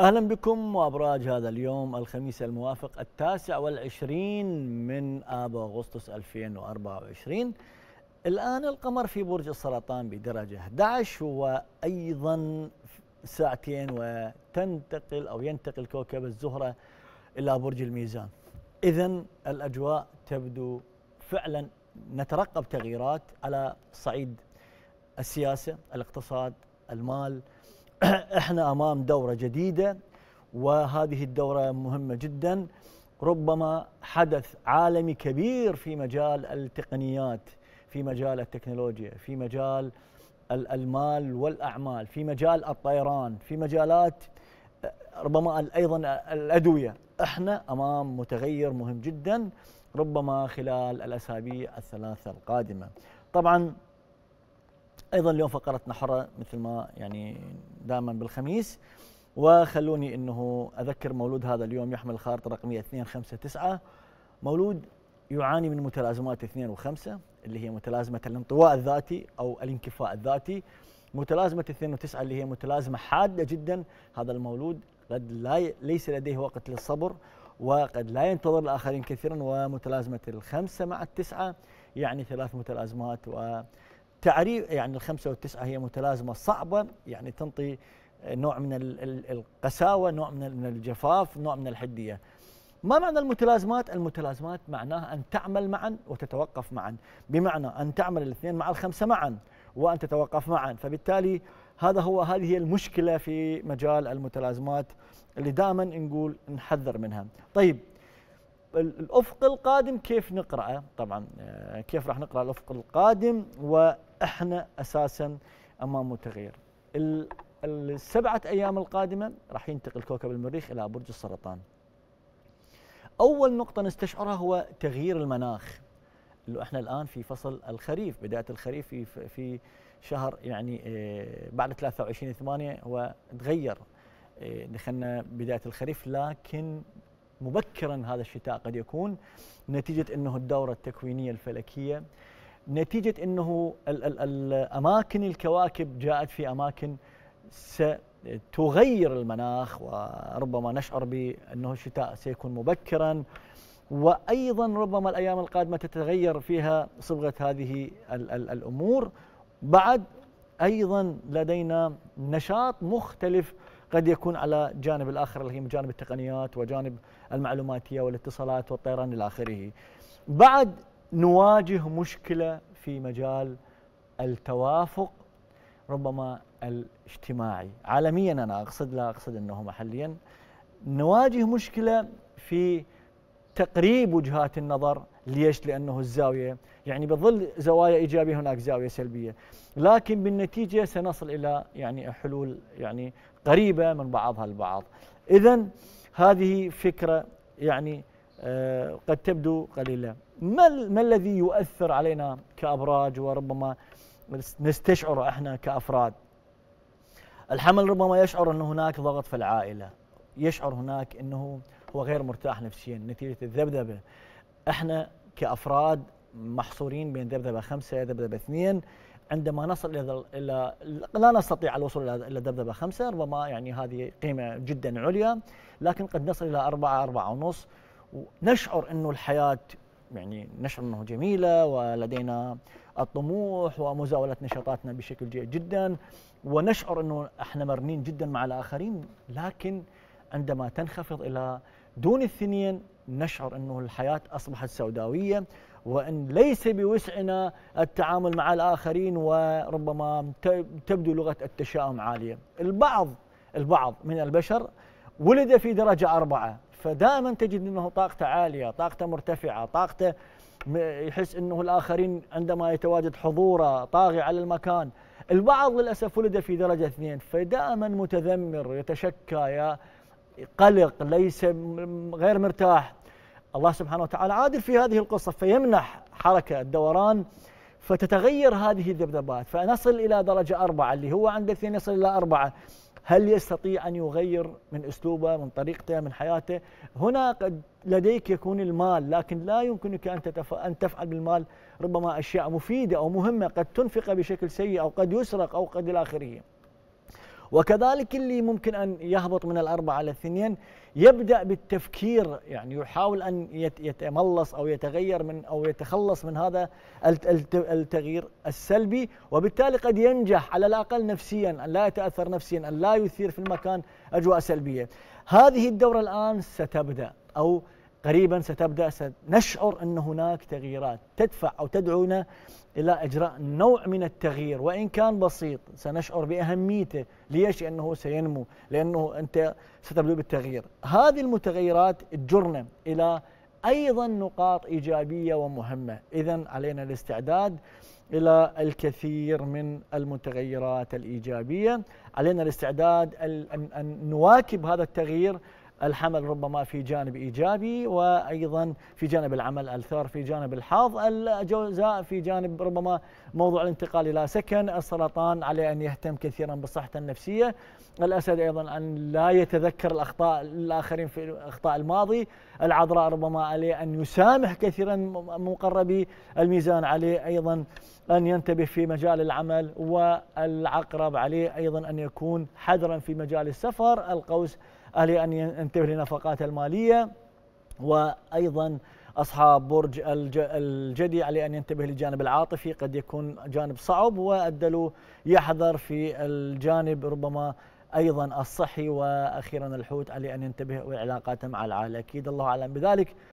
أهلا بكم وأبراج هذا اليوم الخميس الموافق التاسع والعشرين من آب أغسطس 2024 الآن القمر في برج السرطان بدرجة 11 وأيضا ساعتين وتنتقل أو ينتقل كوكب الزهرة إلى برج الميزان إذا الأجواء تبدو فعلا نترقب تغييرات على صعيد السياسة الاقتصاد المال احنا امام دوره جديده وهذه الدوره مهمه جدا ربما حدث عالمي كبير في مجال التقنيات في مجال التكنولوجيا في مجال المال والاعمال في مجال الطيران في مجالات ربما ايضا الادويه احنا امام متغير مهم جدا ربما خلال الاسابيع الثلاثه القادمه طبعا ايضا اليوم فقرتنا حره مثل ما يعني دائما بالخميس وخلوني انه اذكر مولود هذا اليوم يحمل الخارطه الرقميه 259 مولود يعاني من متلازمات 2 و5 اللي هي متلازمه الانطواء الذاتي او الانكفاء الذاتي متلازمه 2 و9 اللي هي متلازمه حاده جدا هذا المولود قد لا ليس لديه وقت للصبر وقد لا ينتظر الاخرين كثيرا ومتلازمه الخمسه مع التسعه يعني ثلاث متلازمات و تعريف يعني الخمسة والتسعة هي متلازمة صعبة يعني تنطي نوع من القساوة نوع من الجفاف نوع من الحدية ما معنى المتلازمات؟ المتلازمات معناها أن تعمل معا وتتوقف معا بمعنى أن تعمل الاثنين مع الخمسة معا وأن تتوقف معا فبالتالي هذا هو هذه المشكلة في مجال المتلازمات اللي دائما نقول نحذر منها طيب الافق القادم كيف نقراه طبعا آه، كيف راح نقرا الافق القادم واحنا اساسا امام متغير السبعه ايام القادمه راح ينتقل كوكب المريخ الى برج السرطان اول نقطه نستشعرها هو تغيير المناخ اللي احنا الان في فصل الخريف بدايه الخريف في في شهر يعني آه، بعد 23 8 هو تغير دخلنا بدايه الخريف لكن مبكرا هذا الشتاء قد يكون نتيجة أنه الدورة التكوينية الفلكية نتيجة أنه الـ الـ الأماكن الكواكب جاءت في أماكن ستغير المناخ وربما نشعر بأنه الشتاء سيكون مبكرا وأيضا ربما الأيام القادمة تتغير فيها صبغة هذه الـ الـ الأمور بعد أيضا لدينا نشاط مختلف قد يكون على جانب الآخر اللي هي جانب التقنيات وجانب المعلوماتية والاتصالات والطيران إلى آخره بعد نواجه مشكلة في مجال التوافق ربما الاجتماعي عالميا أنا أقصد لا أقصد أنه محليا نواجه مشكلة في تقريب وجهات النظر ليش؟ لأنه الزاوية يعني بظل زوايا إيجابية هناك زاوية سلبية لكن بالنتيجة سنصل إلى يعني حلول يعني قريبة من بعضها البعض إذا هذه فكرة يعني آه قد تبدو قليلة ما, ما الذي يؤثر علينا كأبراج وربما نستشعر احنا كأفراد الحمل ربما يشعر أن هناك ضغط في العائلة يشعر هناك أنه هو غير مرتاح نفسيا نتيجه الذبذبه احنا كافراد محصورين بين ذبذبه خمسه ذبذبه اثنين عندما نصل الى الى لا نستطيع الوصول الى ذبذبه خمسه ربما يعني هذه قيمه جدا عليا لكن قد نصل الى اربعه اربعه ونص ونشعر انه الحياه يعني نشعر انه جميله ولدينا الطموح ومزاوله نشاطاتنا بشكل جيد جدا ونشعر انه احنا مرنين جدا مع الاخرين لكن عندما تنخفض الى دون الثنين نشعر أنه الحياة أصبحت سوداوية وأن ليس بوسعنا التعامل مع الآخرين وربما تبدو لغة التشاؤم عالية البعض البعض من البشر ولد في درجة أربعة فدائما تجد أنه طاقته عالية طاقته مرتفعة طاقته يحس أنه الآخرين عندما يتواجد حضوره طاغي على المكان البعض للأسف ولد في درجة اثنين فدائما متذمر يتشكى يا قلق ليس غير مرتاح الله سبحانه وتعالى عادل في هذه القصة فيمنح حركة الدوران فتتغير هذه الذبذبات فنصل إلى درجة أربعة اللي هو عند اثنين يصل إلى أربعة هل يستطيع أن يغير من أسلوبه من طريقته من حياته هنا قد لديك يكون المال لكن لا يمكنك أن, تتف... أن تفعل بالمال ربما أشياء مفيدة أو مهمة قد تنفق بشكل سيء أو قد يسرق أو قد إلى آخره وكذلك اللي ممكن أن يهبط من الأربعة على الاثنين يبدأ بالتفكير يعني يحاول أن يتملص أو يتغير من أو يتخلص من هذا التغيير السلبي وبالتالي قد ينجح على الأقل نفسيا أن لا يتأثر نفسيا أن لا يثير في المكان أجواء سلبية هذه الدورة الآن ستبدأ أو قريبا ستبدا سنشعر ان هناك تغييرات تدفع او تدعونا الى اجراء نوع من التغيير وان كان بسيط سنشعر باهميته ليش؟ لانه سينمو لانه انت ستبدو بالتغيير. هذه المتغيرات تجرنا الى ايضا نقاط ايجابيه ومهمه، اذا علينا الاستعداد الى الكثير من المتغيرات الايجابيه، علينا الاستعداد ان نواكب هذا التغيير الحمل ربما في جانب ايجابي وايضا في جانب العمل الثار في جانب الحظ الجوزاء في جانب ربما موضوع الانتقال الى سكن السرطان عليه ان يهتم كثيرا بصحته النفسيه الاسد ايضا ان لا يتذكر الاخطاء الاخرين في اخطاء الماضي العذراء ربما عليه ان يسامح كثيرا مقربي الميزان عليه ايضا أن ينتبه في مجال العمل والعقرب عليه أيضا أن يكون حذرا في مجال السفر القوس أهلي أن ينتبه لنفقاته المالية وأيضا أصحاب برج الجدي عليه أن ينتبه للجانب العاطفي قد يكون جانب صعب والدلو يحذر في الجانب ربما أيضا الصحي وأخيرا الحوت عليه أن ينتبه وعلاقاته مع العائلة أكيد الله أعلم بذلك